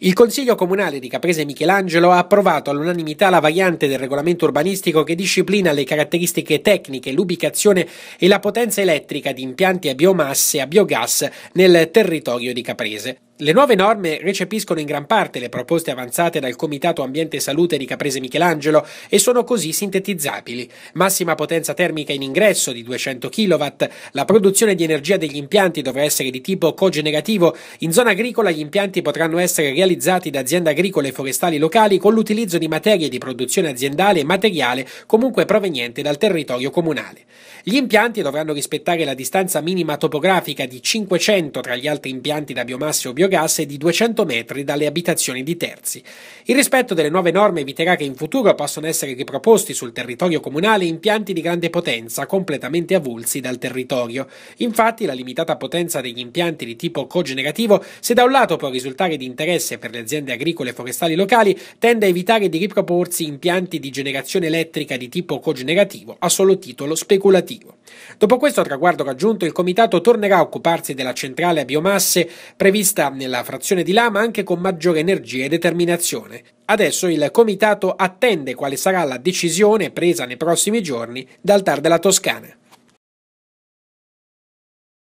Il Consiglio Comunale di Caprese Michelangelo ha approvato all'unanimità la variante del regolamento urbanistico che disciplina le caratteristiche tecniche, l'ubicazione e la potenza elettrica di impianti a biomasse e a biogas nel territorio di Caprese. Le nuove norme recepiscono in gran parte le proposte avanzate dal Comitato Ambiente e Salute di Caprese Michelangelo e sono così sintetizzabili. Massima potenza termica in ingresso di 200 kW, la produzione di energia degli impianti dovrà essere di tipo cogenerativo, in zona agricola gli impianti potranno essere realizzati da aziende agricole e forestali locali con l'utilizzo di materie di produzione aziendale e materiale comunque proveniente dal territorio comunale. Gli impianti dovranno rispettare la distanza minima topografica di 500 tra gli altri impianti da biomasse o biogas biogas è di 200 metri dalle abitazioni di terzi. Il rispetto delle nuove norme eviterà che in futuro possano essere riproposti sul territorio comunale impianti di grande potenza completamente avulsi dal territorio. Infatti la limitata potenza degli impianti di tipo cogenerativo, se da un lato può risultare di interesse per le aziende agricole e forestali locali, tende a evitare di riproporsi impianti di generazione elettrica di tipo cogenerativo a solo titolo speculativo. Dopo questo traguardo raggiunto, il Comitato tornerà a occuparsi della centrale a biomasse prevista nella frazione di là ma anche con maggiore energia e determinazione. Adesso il comitato attende quale sarà la decisione presa nei prossimi giorni dal TAR della Toscana.